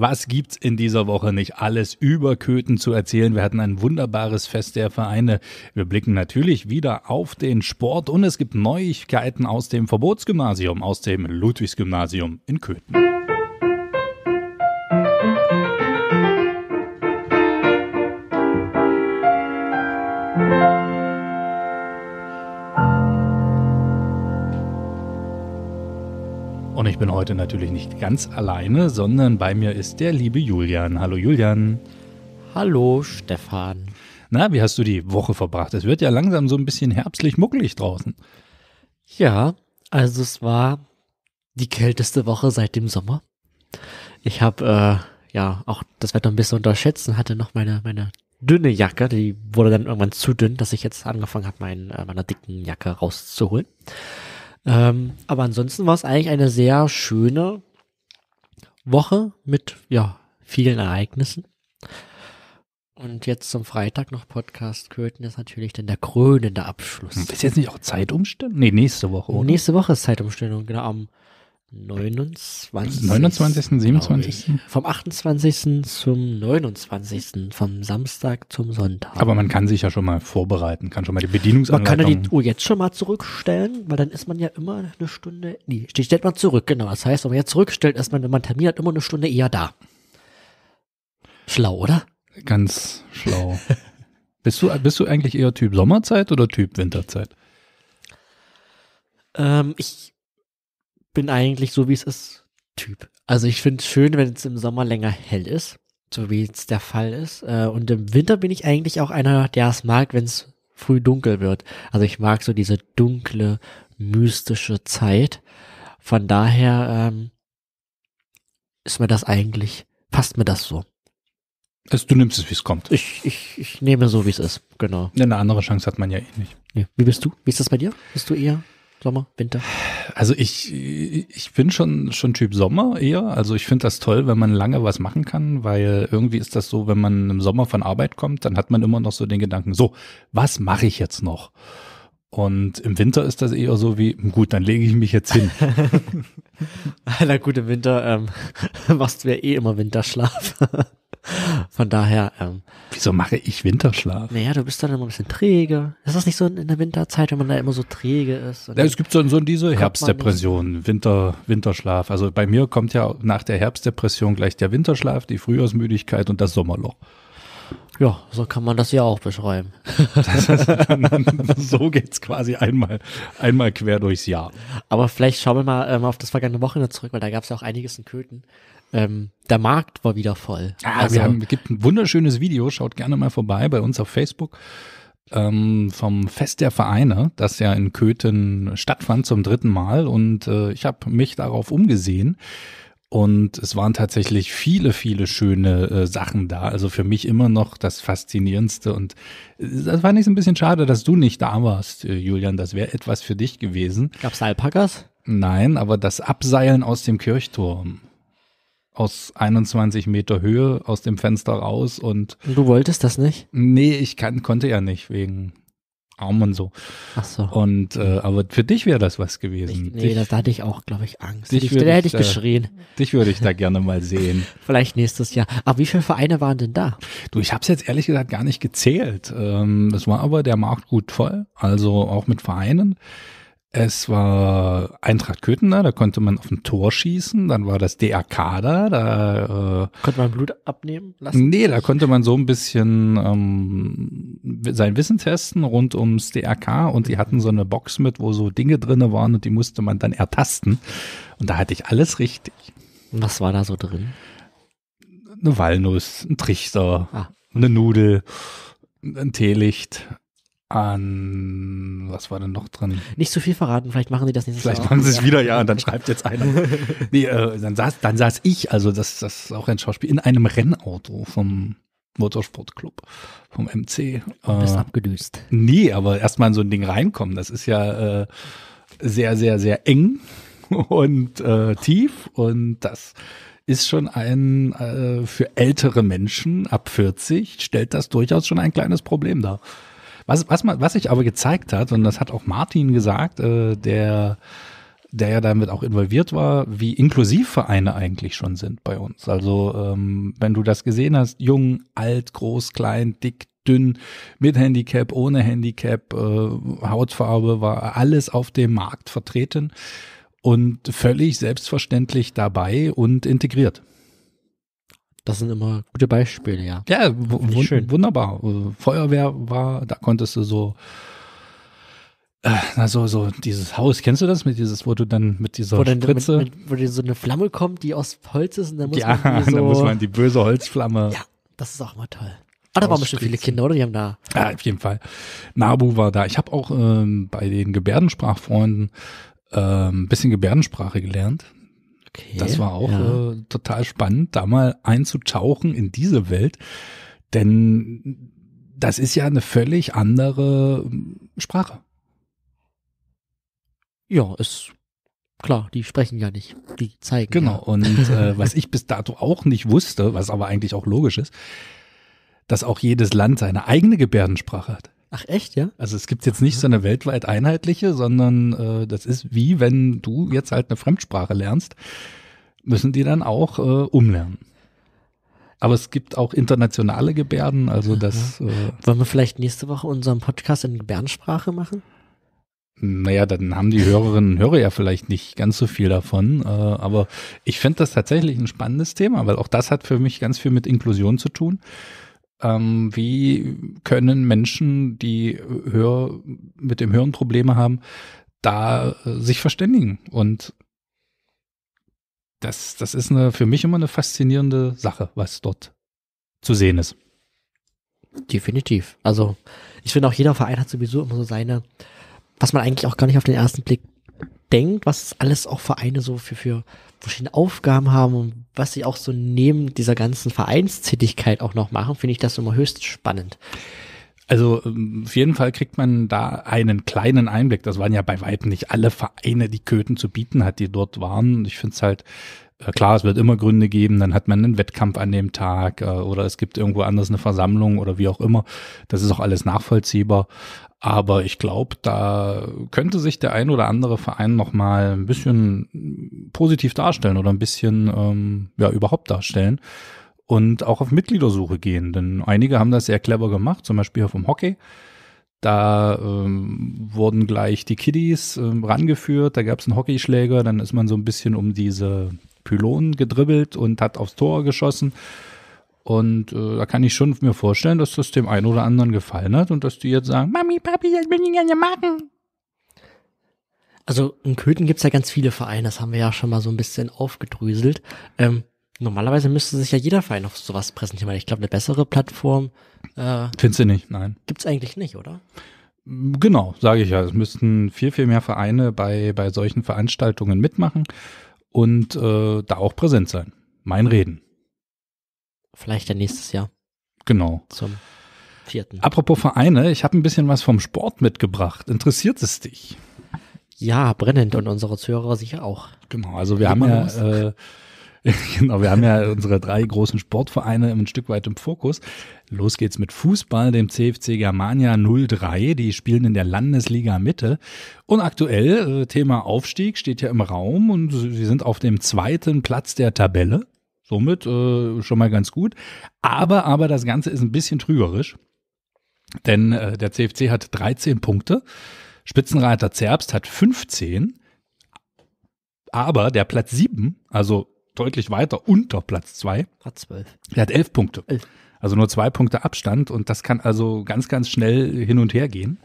Was gibt's in dieser Woche nicht alles über Köthen zu erzählen? Wir hatten ein wunderbares Fest der Vereine. Wir blicken natürlich wieder auf den Sport und es gibt Neuigkeiten aus dem Verbotsgymnasium, aus dem Ludwigsgymnasium in Köthen. heute natürlich nicht ganz alleine, sondern bei mir ist der liebe Julian. Hallo Julian. Hallo Stefan. Na, wie hast du die Woche verbracht? Es wird ja langsam so ein bisschen herbstlich muckelig draußen. Ja, also es war die kälteste Woche seit dem Sommer. Ich habe äh, ja auch das Wetter ein bisschen unterschätzt hatte noch meine, meine dünne Jacke, die wurde dann irgendwann zu dünn, dass ich jetzt angefangen habe, mein, äh, dicken Jacke rauszuholen. Ähm, aber ansonsten war es eigentlich eine sehr schöne Woche mit ja, vielen Ereignissen. Und jetzt zum Freitag noch Podcast Köthen ist natürlich dann der krönende Abschluss. Ist jetzt nicht auch Zeitumstellung? Nee, nächste Woche, oder? Nächste Woche ist Zeitumstellung, genau. Am 29. 29. 27. Vom 28. zum 29. Vom Samstag zum Sonntag. Aber man kann sich ja schon mal vorbereiten, kann schon mal die Bedienungsanleitung. Man kann ja die Uhr jetzt schon mal zurückstellen, weil dann ist man ja immer eine Stunde, nee, stellt man zurück, genau. Das heißt, wenn man jetzt zurückstellt, ist man, wenn man Termin hat, immer eine Stunde eher da. Schlau, oder? Ganz schlau. bist du, bist du eigentlich eher Typ Sommerzeit oder Typ Winterzeit? Ähm, ich bin eigentlich so, wie es ist, Typ. Also ich finde es schön, wenn es im Sommer länger hell ist, so wie es der Fall ist. Äh, und im Winter bin ich eigentlich auch einer, der es mag, wenn es früh dunkel wird. Also ich mag so diese dunkle, mystische Zeit. Von daher ähm, ist mir das eigentlich, passt mir das so. Also du nimmst es, wie es kommt. Ich, ich, ich nehme so, wie es ist, genau. Eine andere Chance hat man ja eh nicht. Wie bist du? Wie ist das bei dir? Bist du eher Sommer, Winter? Also ich, ich bin schon, schon Typ Sommer eher. Also ich finde das toll, wenn man lange was machen kann, weil irgendwie ist das so, wenn man im Sommer von Arbeit kommt, dann hat man immer noch so den Gedanken, so, was mache ich jetzt noch? Und im Winter ist das eher so wie, gut, dann lege ich mich jetzt hin. Na gut, im Winter ähm, machst du ja eh immer Winterschlaf. Von daher. Ähm, Wieso mache ich Winterschlaf? Naja, du bist dann immer ein bisschen träge. Ist das nicht so in der Winterzeit, wenn man da immer so träge ist? Ja, es gibt so, so diese Herbstdepression, Winter, Winterschlaf. Also bei mir kommt ja nach der Herbstdepression gleich der Winterschlaf, die Frühjahrsmüdigkeit und das Sommerloch. Ja, so kann man das ja auch beschreiben. so geht's quasi einmal, einmal quer durchs Jahr. Aber vielleicht schauen wir mal ähm, auf das vergangene Wochenende zurück, weil da gab es ja auch einiges in Köthen. Ähm, der Markt war wieder voll. Ah, also, wir haben, gibt ein wunderschönes Video, schaut gerne mal vorbei bei uns auf Facebook ähm, vom Fest der Vereine, das ja in Köthen stattfand zum dritten Mal. Und äh, ich habe mich darauf umgesehen und es waren tatsächlich viele, viele schöne äh, Sachen da. Also für mich immer noch das Faszinierendste. Und äh, das fand ich so ein bisschen schade, dass du nicht da warst, äh, Julian. Das wäre etwas für dich gewesen. Gab es Alpakas? Nein, aber das Abseilen aus dem Kirchturm. Aus 21 Meter Höhe, aus dem Fenster raus und. Du wolltest das nicht? Nee, ich kann, konnte ja nicht, wegen arm und so. Ach so. Und äh, aber für dich wäre das was gewesen. Ich, nee, dich, das, da hatte ich auch, glaube ich, Angst. Dich da hätte ich da, geschrien. Dich würde ich da gerne mal sehen. Vielleicht nächstes Jahr. Aber wie viele Vereine waren denn da? Du, ich habe es jetzt ehrlich gesagt gar nicht gezählt. Ähm, war aber der Markt gut voll, also auch mit Vereinen. Es war Eintracht Köthen da, da konnte man auf ein Tor schießen. Dann war das DRK da. da äh, konnte man Blut abnehmen lassen? Nee, da konnte man so ein bisschen ähm, sein Wissen testen rund ums DRK. Und die hatten so eine Box mit, wo so Dinge drinne waren und die musste man dann ertasten. Und da hatte ich alles richtig. Und was war da so drin? Eine Walnuss, ein Trichter, ah. eine Nudel, ein Teelicht, an, was war denn noch drin? Nicht zu viel verraten, vielleicht machen sie das nächstes Vielleicht Jahr machen sie es wieder, ja, und dann schreibt jetzt einer. nee, äh, dann, saß, dann saß ich, also das, das ist auch ein Schauspiel, in einem Rennauto vom Motorsportclub, vom MC. Du bist äh, abgedüst. Nee, aber erstmal in so ein Ding reinkommen, das ist ja äh, sehr, sehr, sehr eng und äh, tief und das ist schon ein, äh, für ältere Menschen ab 40 stellt das durchaus schon ein kleines Problem dar. Was, was, was sich aber gezeigt hat, und das hat auch Martin gesagt, äh, der, der ja damit auch involviert war, wie inklusiv Vereine eigentlich schon sind bei uns. Also ähm, wenn du das gesehen hast, jung, alt, groß, klein, dick, dünn, mit Handicap, ohne Handicap, äh, Hautfarbe war alles auf dem Markt vertreten und völlig selbstverständlich dabei und integriert das sind immer gute Beispiele, ja. Ja, schön. wunderbar. Also, Feuerwehr war, da konntest du so, äh, also so dieses Haus, kennst du das mit dieses, wo du dann mit dieser wo dann, Spritze, mit, mit, wo dir so eine Flamme kommt, die aus Holz ist und dann muss ja, man so, da muss man die böse Holzflamme. Ja, das ist auch mal toll. Aber ah, da waren bestimmt viele Kinder, oder? Die haben da. Ja, auf jeden Fall. Nabu war da. Ich habe auch ähm, bei den Gebärdensprachfreunden ein ähm, bisschen Gebärdensprache gelernt. Okay, das war auch ja. äh, total spannend, da mal einzutauchen in diese Welt, denn das ist ja eine völlig andere äh, Sprache. Ja, ist klar, die sprechen ja nicht, die zeigen. Genau, ja. und äh, was ich bis dato auch nicht wusste, was aber eigentlich auch logisch ist, dass auch jedes Land seine eigene Gebärdensprache hat. Ach echt, ja? Also es gibt jetzt nicht so eine weltweit einheitliche, sondern äh, das ist wie wenn du jetzt halt eine Fremdsprache lernst, müssen die dann auch äh, umlernen. Aber es gibt auch internationale Gebärden, also das. Äh, Wollen wir vielleicht nächste Woche unseren Podcast in Gebärdensprache machen? Naja, dann haben die Hörerinnen und Hörer ja vielleicht nicht ganz so viel davon. Äh, aber ich finde das tatsächlich ein spannendes Thema, weil auch das hat für mich ganz viel mit Inklusion zu tun. Ähm, wie können Menschen, die Hör, mit dem Hören Probleme haben, da äh, sich verständigen? Und das, das ist eine, für mich immer eine faszinierende Sache, was dort zu sehen ist. Definitiv. Also ich finde auch jeder Verein hat sowieso immer so seine, was man eigentlich auch gar nicht auf den ersten Blick denkt, was alles auch Vereine so für, für verschiedene Aufgaben haben und was sie auch so neben dieser ganzen Vereinstätigkeit auch noch machen, finde ich das immer höchst spannend. Also ähm, auf jeden Fall kriegt man da einen kleinen Einblick. Das waren ja bei weitem nicht alle Vereine, die Köthen zu bieten hat, die dort waren. Ich finde es halt äh, klar, es wird immer Gründe geben, dann hat man einen Wettkampf an dem Tag äh, oder es gibt irgendwo anders eine Versammlung oder wie auch immer. Das ist auch alles nachvollziehbar. Aber ich glaube, da könnte sich der ein oder andere Verein noch mal ein bisschen positiv darstellen oder ein bisschen ähm, ja überhaupt darstellen und auch auf Mitgliedersuche gehen. Denn einige haben das sehr clever gemacht, zum Beispiel vom Hockey. Da ähm, wurden gleich die Kiddies ähm, rangeführt, da gab es einen Hockeyschläger, dann ist man so ein bisschen um diese Pylonen gedribbelt und hat aufs Tor geschossen. Und äh, da kann ich schon mir vorstellen, dass das dem einen oder anderen gefallen hat und dass die jetzt sagen, Mami, Papi, das bin ich gerne machen. Also in Köthen gibt es ja ganz viele Vereine, das haben wir ja schon mal so ein bisschen aufgedröselt. Ähm, Normalerweise müsste sich ja jeder Verein auf sowas präsentieren, weil ich glaube, eine bessere Plattform. Äh, Findest du nicht, nein. Gibt's eigentlich nicht, oder? Genau, sage ich ja. Es müssten viel, viel mehr Vereine bei, bei solchen Veranstaltungen mitmachen und äh, da auch präsent sein. Mein Reden. Vielleicht ja nächstes Jahr. Genau. Zum vierten. Apropos Vereine, ich habe ein bisschen was vom Sport mitgebracht. Interessiert es dich? Ja, brennend und unsere Zuhörer sicher auch. Genau, also wir Geht haben ja genau, wir haben ja unsere drei großen Sportvereine ein Stück weit im Fokus. Los geht's mit Fußball, dem CFC Germania 03. Die spielen in der Landesliga Mitte. Und aktuell, äh, Thema Aufstieg steht ja im Raum und sie sind auf dem zweiten Platz der Tabelle. Somit äh, schon mal ganz gut. Aber, aber das Ganze ist ein bisschen trügerisch. Denn äh, der CFC hat 13 Punkte. Spitzenreiter Zerbst hat 15. Aber der Platz 7, also deutlich weiter unter Platz 2. Platz zwölf. Er hat elf Punkte. Elf. Also nur zwei Punkte Abstand und das kann also ganz, ganz schnell hin und her gehen.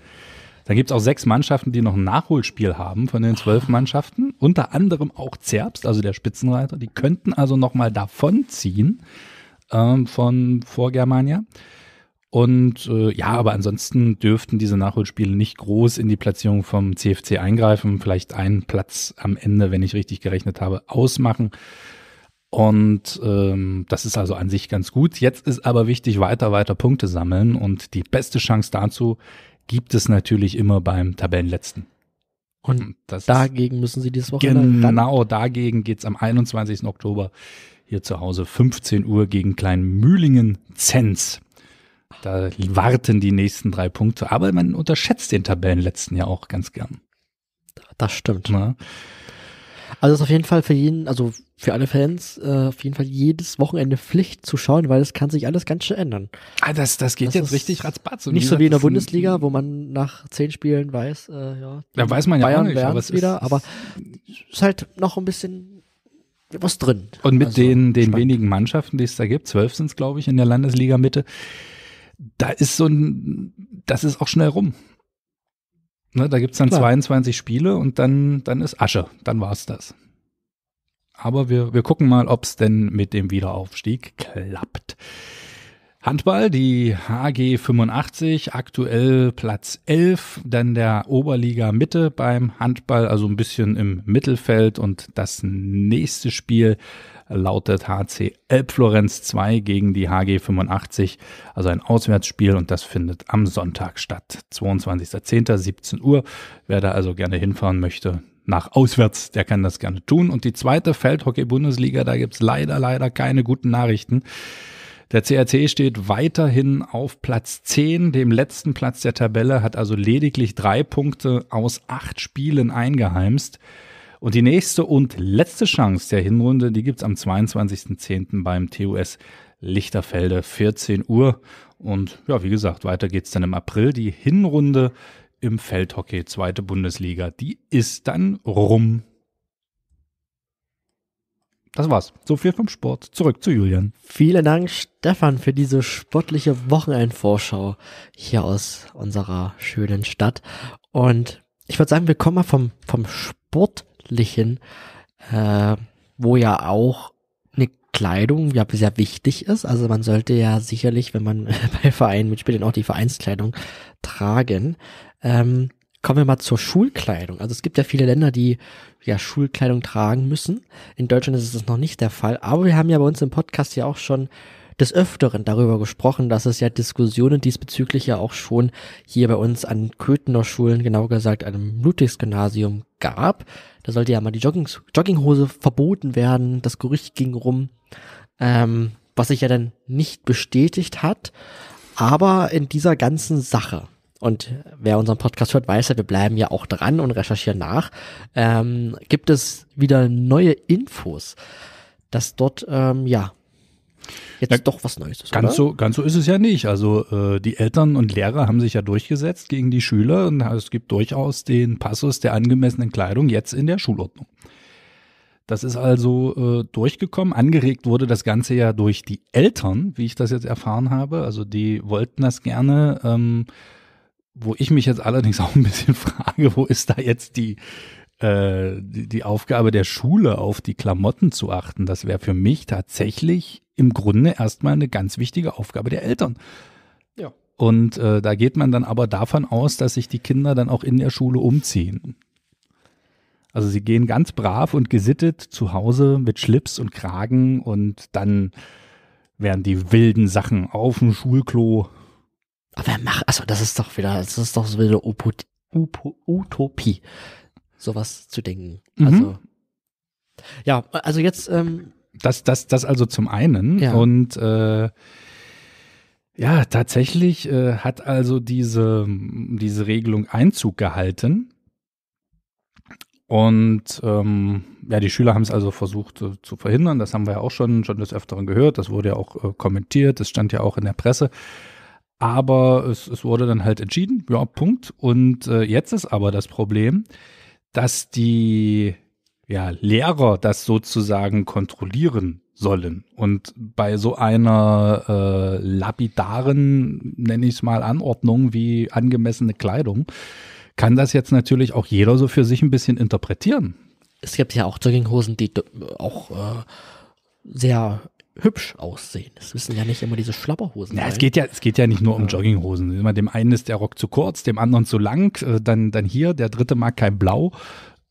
Dann es auch sechs Mannschaften, die noch ein Nachholspiel haben von den zwölf ah. Mannschaften. Unter anderem auch Zerbst, also der Spitzenreiter. Die könnten also nochmal davonziehen ähm, von Vorgermania. Und äh, ja, aber ansonsten dürften diese Nachholspiele nicht groß in die Platzierung vom CFC eingreifen. Vielleicht einen Platz am Ende, wenn ich richtig gerechnet habe, ausmachen. Und ähm, das ist also an sich ganz gut. Jetzt ist aber wichtig, weiter, weiter Punkte sammeln. Und die beste Chance dazu gibt es natürlich immer beim Tabellenletzten. Und das dagegen müssen Sie dieses Wochenende. Genau, dagegen geht es am 21. Oktober hier zu Hause 15 Uhr gegen Kleinmühlingen-Zenz. Da warten die nächsten drei Punkte. Aber man unterschätzt den Tabellenletzten ja auch ganz gern. Das stimmt. Na? Also es ist auf jeden Fall für jeden, also für alle Fans, äh, auf jeden Fall jedes Wochenende Pflicht zu schauen, weil es kann sich alles ganz schön ändern. Ah, das, das geht das jetzt richtig ratzbatz. Nicht so wie in der Bundesliga, wo man nach zehn Spielen weiß, äh, ja, da weiß man ja Bayern auch nicht, aber es wieder, ist aber ist halt noch ein bisschen was drin. Und mit also, den, den wenigen Mannschaften, die es da gibt, zwölf sind es, glaube ich, in der Landesliga Mitte, da ist so ein, das ist auch schnell rum. Ne, da gibt es dann Klar. 22 Spiele und dann, dann ist Asche, dann war es das. Aber wir, wir gucken mal, ob es denn mit dem Wiederaufstieg klappt. Handball, die HG 85, aktuell Platz 11, dann der Oberliga Mitte beim Handball, also ein bisschen im Mittelfeld und das nächste Spiel lautet HC Elbflorenz 2 gegen die HG 85, also ein Auswärtsspiel und das findet am Sonntag statt, 22.10., 17 Uhr. Wer da also gerne hinfahren möchte, nach auswärts, der kann das gerne tun. Und die zweite Feldhockey-Bundesliga, da gibt's leider, leider keine guten Nachrichten. Der CRC steht weiterhin auf Platz 10, dem letzten Platz der Tabelle, hat also lediglich drei Punkte aus acht Spielen eingeheimst. Und die nächste und letzte Chance der Hinrunde, die gibt's am 22.10. beim TUS Lichterfelde, 14 Uhr. Und ja, wie gesagt, weiter geht's dann im April. Die Hinrunde im Feldhockey, zweite Bundesliga, die ist dann rum. Das war's. So viel vom Sport. Zurück zu Julian. Vielen Dank, Stefan, für diese sportliche Wochenendvorschau hier aus unserer schönen Stadt. Und ich würde sagen, wir kommen mal vom, vom Sportlichen, äh, wo ja auch eine Kleidung ja sehr wichtig ist. Also man sollte ja sicherlich, wenn man bei Vereinen mitspielt, auch die Vereinskleidung tragen. Ähm, Kommen wir mal zur Schulkleidung. Also es gibt ja viele Länder, die ja Schulkleidung tragen müssen. In Deutschland ist es noch nicht der Fall, aber wir haben ja bei uns im Podcast ja auch schon des Öfteren darüber gesprochen, dass es ja Diskussionen diesbezüglich ja auch schon hier bei uns an Köthener Schulen, genau gesagt einem Ludwigsgymnasium gab. Da sollte ja mal die Joggings, Jogginghose verboten werden. Das Gerücht ging rum, ähm, was sich ja dann nicht bestätigt hat. Aber in dieser ganzen Sache und wer unseren Podcast hört, weiß ja, wir bleiben ja auch dran und recherchieren nach, ähm, gibt es wieder neue Infos, dass dort, ähm, ja, jetzt ja, doch was Neues ist. Ganz, oder? So, ganz so ist es ja nicht. Also äh, die Eltern und Lehrer haben sich ja durchgesetzt gegen die Schüler und es gibt durchaus den Passus der angemessenen Kleidung jetzt in der Schulordnung. Das ist also äh, durchgekommen. Angeregt wurde das Ganze ja durch die Eltern, wie ich das jetzt erfahren habe. Also die wollten das gerne. Ähm, wo ich mich jetzt allerdings auch ein bisschen frage, wo ist da jetzt die, äh, die, Aufgabe der Schule, auf die Klamotten zu achten? Das wäre für mich tatsächlich im Grunde erstmal eine ganz wichtige Aufgabe der Eltern. Ja. Und äh, da geht man dann aber davon aus, dass sich die Kinder dann auch in der Schule umziehen. Also sie gehen ganz brav und gesittet zu Hause mit Schlips und Kragen und dann werden die wilden Sachen auf dem Schulklo aber mach, also das ist doch wieder, das ist doch so wieder Upot, Upo, Utopie, sowas zu denken. Mhm. Also ja, also jetzt. Ähm, das, das, das also zum einen ja. und äh, ja, tatsächlich äh, hat also diese, diese Regelung Einzug gehalten. Und ähm, ja, die Schüler haben es also versucht äh, zu verhindern. Das haben wir ja auch schon, schon des Öfteren gehört. Das wurde ja auch äh, kommentiert. Das stand ja auch in der Presse. Aber es, es wurde dann halt entschieden, ja, Punkt. Und äh, jetzt ist aber das Problem, dass die ja, Lehrer das sozusagen kontrollieren sollen. Und bei so einer äh, lapidaren, nenne ich es mal, Anordnung wie angemessene Kleidung, kann das jetzt natürlich auch jeder so für sich ein bisschen interpretieren. Es gibt ja auch Jogginghosen, die auch äh, sehr hübsch aussehen. Das müssen ja nicht immer diese Schlapperhosen. Ja, es geht ja, es geht ja nicht nur um Jogginghosen. Immer dem einen ist der Rock zu kurz, dem anderen zu lang, äh, dann, dann hier, der dritte mag kein Blau.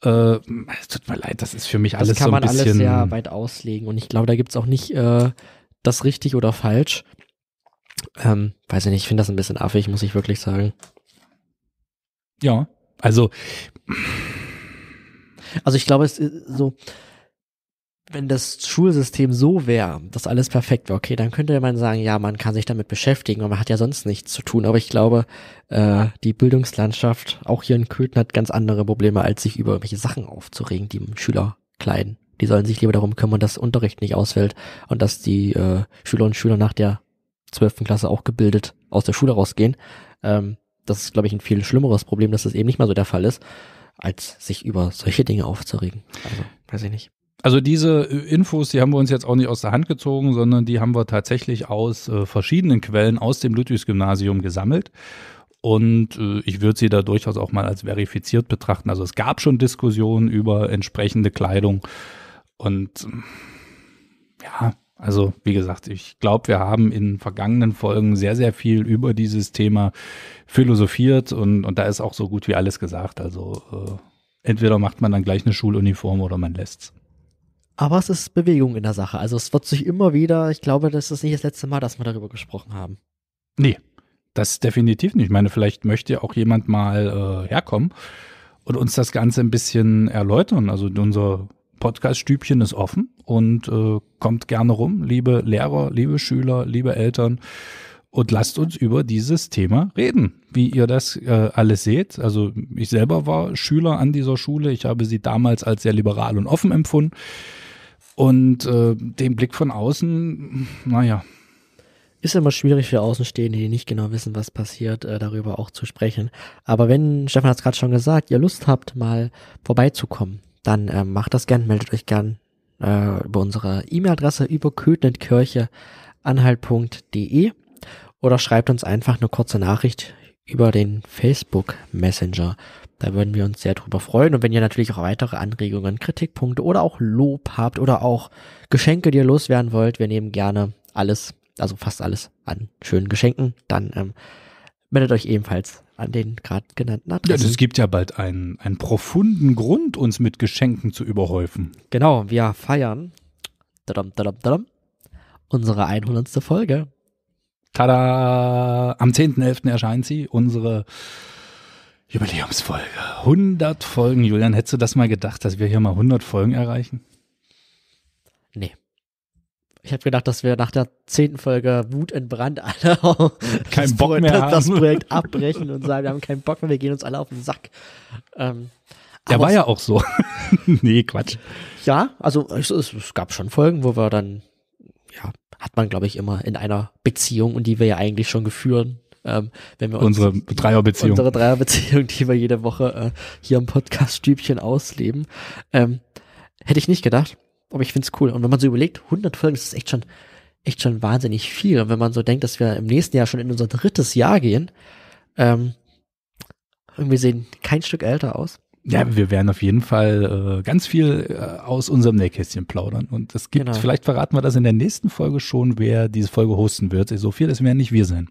Äh, es tut mir leid, das ist für mich also alles so ein bisschen. Das kann man alles sehr weit auslegen und ich glaube, da gibt es auch nicht äh, das richtig oder falsch. Ähm, weiß ich nicht, ich finde das ein bisschen affig, muss ich wirklich sagen. Ja, also. Also ich glaube, es ist so, wenn das Schulsystem so wäre, dass alles perfekt wäre, okay, dann könnte man sagen, ja, man kann sich damit beschäftigen und man hat ja sonst nichts zu tun. Aber ich glaube, äh, die Bildungslandschaft, auch hier in Köthen, hat ganz andere Probleme, als sich über irgendwelche Sachen aufzuregen, die Schüler kleiden. Die sollen sich lieber darum kümmern, dass Unterricht nicht ausfällt und dass die äh, Schüler und Schüler nach der zwölften Klasse auch gebildet aus der Schule rausgehen. Ähm, das ist, glaube ich, ein viel schlimmeres Problem, dass das eben nicht mal so der Fall ist, als sich über solche Dinge aufzuregen. Also, weiß ich nicht. Also diese äh, Infos, die haben wir uns jetzt auch nicht aus der Hand gezogen, sondern die haben wir tatsächlich aus äh, verschiedenen Quellen aus dem Ludwigsgymnasium gesammelt. Und äh, ich würde sie da durchaus auch mal als verifiziert betrachten. Also es gab schon Diskussionen über entsprechende Kleidung. Und ähm, ja, also wie gesagt, ich glaube, wir haben in vergangenen Folgen sehr, sehr viel über dieses Thema philosophiert und, und da ist auch so gut wie alles gesagt. Also äh, entweder macht man dann gleich eine Schuluniform oder man lässt es. Aber es ist Bewegung in der Sache. Also es wird sich immer wieder, ich glaube, das ist nicht das letzte Mal, dass wir darüber gesprochen haben. Nee, das definitiv nicht. Ich meine, vielleicht möchte auch jemand mal äh, herkommen und uns das Ganze ein bisschen erläutern. Also unser Podcast-Stübchen ist offen und äh, kommt gerne rum, liebe Lehrer, liebe Schüler, liebe Eltern. Und lasst uns über dieses Thema reden, wie ihr das äh, alles seht. Also ich selber war Schüler an dieser Schule. Ich habe sie damals als sehr liberal und offen empfunden. Und äh, den Blick von außen, naja. Ist immer schwierig für Außenstehende, die nicht genau wissen, was passiert, äh, darüber auch zu sprechen. Aber wenn, Stefan hat es gerade schon gesagt, ihr Lust habt, mal vorbeizukommen, dann äh, macht das gern, meldet euch gern äh, über unsere E-Mail-Adresse über ködnitkirche.anhalt.de oder schreibt uns einfach eine kurze Nachricht über den Facebook Messenger. Da würden wir uns sehr drüber freuen. Und wenn ihr natürlich auch weitere Anregungen, Kritikpunkte oder auch Lob habt oder auch Geschenke, die ihr loswerden wollt, wir nehmen gerne alles, also fast alles an schönen Geschenken. Dann ähm, meldet euch ebenfalls an den gerade genannten Adressen. Ja, es gibt ja bald einen, einen profunden Grund, uns mit Geschenken zu überhäufen. Genau, wir feiern dadam, dadam, dadam, unsere 100. Folge. Tada! Am 10.11. erscheint sie, unsere Jubiläumsfolge. 100 Folgen, Julian. Hättest du das mal gedacht, dass wir hier mal 100 Folgen erreichen? Nee. Ich habe gedacht, dass wir nach der zehnten Folge Wut in Brand alle Kein Bock mehr Projekt, das Projekt abbrechen und sagen, wir haben keinen Bock mehr, wir gehen uns alle auf den Sack. Ähm, er war ja auch so. nee, Quatsch. Ja, also es, es gab schon Folgen, wo wir dann, ja, hat man, glaube ich, immer in einer Beziehung und die wir ja eigentlich schon geführt ähm, wenn wir unsere uns, Dreierbeziehung. Unsere Dreierbeziehung, die wir jede Woche äh, hier im Podcast-Stübchen ausleben. Ähm, hätte ich nicht gedacht, aber ich finde es cool. Und wenn man so überlegt, 100 Folgen, das ist echt schon, echt schon wahnsinnig viel. Und wenn man so denkt, dass wir im nächsten Jahr schon in unser drittes Jahr gehen, ähm, irgendwie sehen kein Stück älter aus. Ja, wir werden auf jeden Fall äh, ganz viel äh, aus unserem Nähkästchen plaudern. Und es gibt, genau. vielleicht verraten wir das in der nächsten Folge schon, wer diese Folge hosten wird. So viel, das werden nicht wir sein.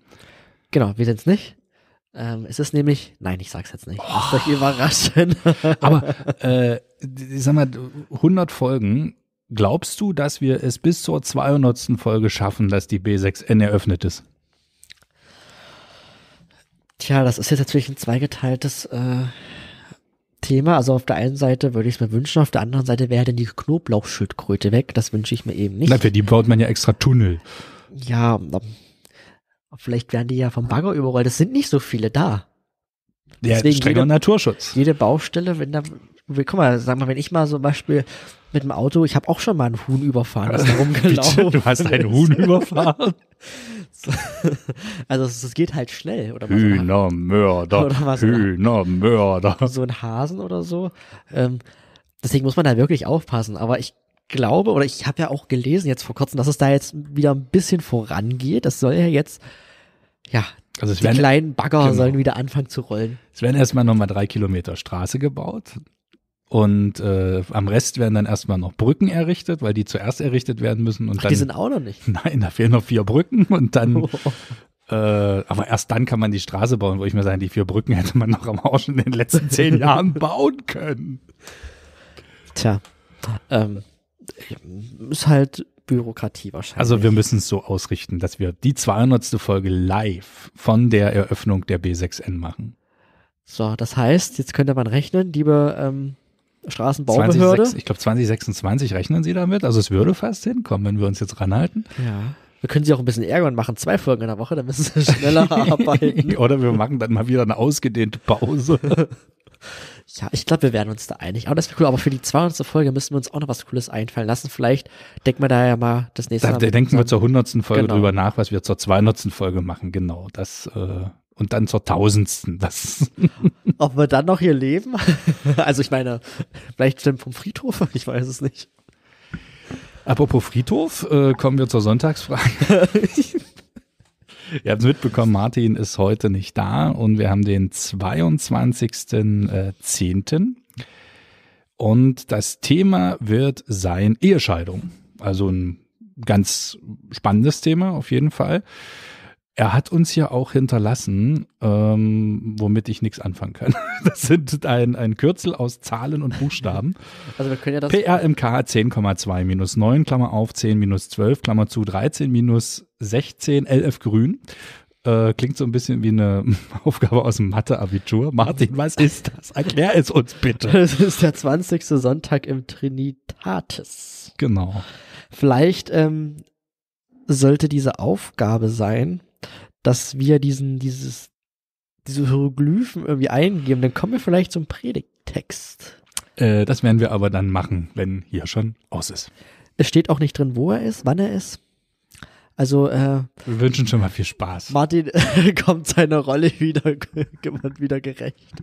Genau, wir sind es nicht. Ähm, es ist nämlich, nein, ich sag's jetzt nicht. Oh. Lasst euch überraschen. Aber äh, sag mal, 100 Folgen. Glaubst du, dass wir es bis zur 200. Folge schaffen, dass die B6N eröffnet ist? Tja, das ist jetzt natürlich ein zweigeteiltes äh, Thema. Also auf der einen Seite würde ich es mir wünschen, auf der anderen Seite wäre denn die Knoblauchschildkröte weg. Das wünsche ich mir eben nicht. Na, für die baut man ja extra Tunnel. Ja, Vielleicht werden die ja vom Bagger überrollt. Es sind nicht so viele da. Deswegen strenger jede, Naturschutz. Jede Baustelle, wenn da, guck mal, sag mal, wenn ich mal zum Beispiel mit dem Auto, ich habe auch schon mal ein Huhn überfahren, das ist rumgelaufen. du hast ein Huhn überfahren. also es, geht halt schnell. Oder Hühnermörder. Oder was Hühnermörder. So ein Hasen oder so. Ähm, deswegen muss man da wirklich aufpassen. Aber ich glaube, oder ich habe ja auch gelesen jetzt vor kurzem, dass es da jetzt wieder ein bisschen vorangeht. Das soll ja jetzt, ja, also die werden, kleinen Bagger genau. sollen wieder anfangen zu rollen. Es werden erstmal nochmal drei Kilometer Straße gebaut. Und äh, am Rest werden dann erstmal noch Brücken errichtet, weil die zuerst errichtet werden müssen. Und Ach, dann, die sind auch noch nicht. Nein, da fehlen noch vier Brücken und dann. Oh. Äh, aber erst dann kann man die Straße bauen, wo ich mir sage, die vier Brücken hätte man noch am Arsch in den letzten zehn Jahren bauen können. Tja. Ähm, ist halt Bürokratie wahrscheinlich. Also wir müssen es so ausrichten, dass wir die 200. Folge live von der Eröffnung der B6N machen. So, das heißt, jetzt könnte man rechnen, liebe ähm, Straßenbaubehörde. 20, ich glaube 2026 rechnen Sie damit, also es würde fast hinkommen, wenn wir uns jetzt ranhalten. Ja. Wir können sie auch ein bisschen ärgern machen, zwei Folgen in der Woche, dann müssen sie schneller arbeiten. Oder wir machen dann mal wieder eine ausgedehnte Pause. Ja, ich glaube, wir werden uns da einig. Aber das wäre cool. Aber für die 200. Folge müssen wir uns auch noch was Cooles einfallen lassen. Vielleicht denken wir da ja mal das nächste da, Mal. Da denken zusammen. wir zur 100. Folge genau. drüber nach, was wir zur 200. Folge machen. Genau. Das, äh, und dann zur 1000. Das. Ob wir dann noch hier leben? also, ich meine, vielleicht stimmt vom Friedhof. Ich weiß es nicht. Apropos Friedhof, äh, kommen wir zur Sonntagsfrage. Ihr habt es mitbekommen, Martin ist heute nicht da und wir haben den 22.10. Äh, und das Thema wird sein Ehescheidung. Also ein ganz spannendes Thema auf jeden Fall. Er hat uns ja auch hinterlassen, ähm, womit ich nichts anfangen kann. Das sind ein, ein Kürzel aus Zahlen und Buchstaben. Also wir können ja das. PRMK 10,2 minus 9, Klammer auf, 10 minus 12, Klammer zu, 13 minus 16, LF grün. Äh, klingt so ein bisschen wie eine Aufgabe aus dem Mathe-Abitur. Martin, was ist das? Erklär es uns bitte. Das ist der 20. Sonntag im Trinitatis. Genau. Vielleicht ähm, sollte diese Aufgabe sein, dass wir diesen, dieses, diese Hieroglyphen irgendwie eingeben, dann kommen wir vielleicht zum Predigttext. Äh, das werden wir aber dann machen, wenn hier schon aus ist. Es steht auch nicht drin, wo er ist, wann er ist. Also äh, wir wünschen schon mal viel Spaß. Martin kommt seiner Rolle wieder, wieder gerecht.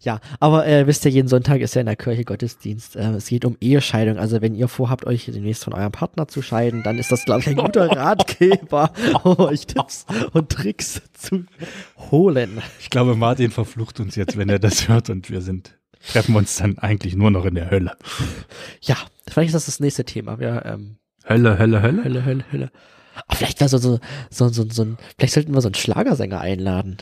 Ja, aber äh, wisst ihr, jeden Sonntag ist ja in der Kirche Gottesdienst. Äh, es geht um Ehescheidung. Also wenn ihr vorhabt, euch demnächst von eurem Partner zu scheiden, dann ist das, glaube ich, ein guter Ratgeber, um euch Tipps und Tricks zu holen. Ich glaube, Martin verflucht uns jetzt, wenn er das hört und wir sind treffen uns dann eigentlich nur noch in der Hölle. Ja, vielleicht ist das das nächste Thema. Wir, ähm, Hölle, Hölle, Hölle, Hölle, Hölle, Hölle. Ach, vielleicht war so, so, so, so, so ein, vielleicht sollten wir so einen Schlagersänger einladen.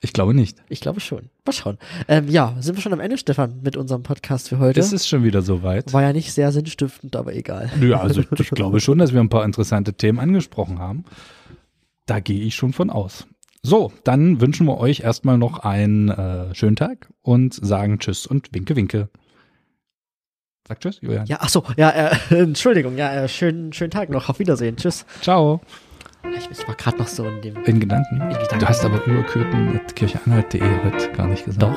Ich glaube nicht. Ich glaube schon. Mal schauen. Ähm, ja, sind wir schon am Ende, Stefan, mit unserem Podcast für heute. Es ist schon wieder soweit. War ja nicht sehr sinnstiftend, aber egal. Nö, also ich glaube schon, dass wir ein paar interessante Themen angesprochen haben. Da gehe ich schon von aus. So, dann wünschen wir euch erstmal noch einen äh, schönen Tag und sagen Tschüss und Winke, Winke. Sag Tschüss, Julian. Ja, achso, ja, äh, Entschuldigung, ja, äh, schönen, schönen Tag noch. Auf Wiedersehen. Tschüss. Ciao. Ich, war gerade noch so in dem. In Gedanken. In Gedanken. Du hast aber heute gar nicht gesagt. Doch.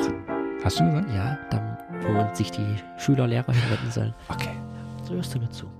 Hast du gesagt? Ja, dann, wo uns sich die Schüler, Lehrer hinwenden sollen. Okay. So hörst du mir zu.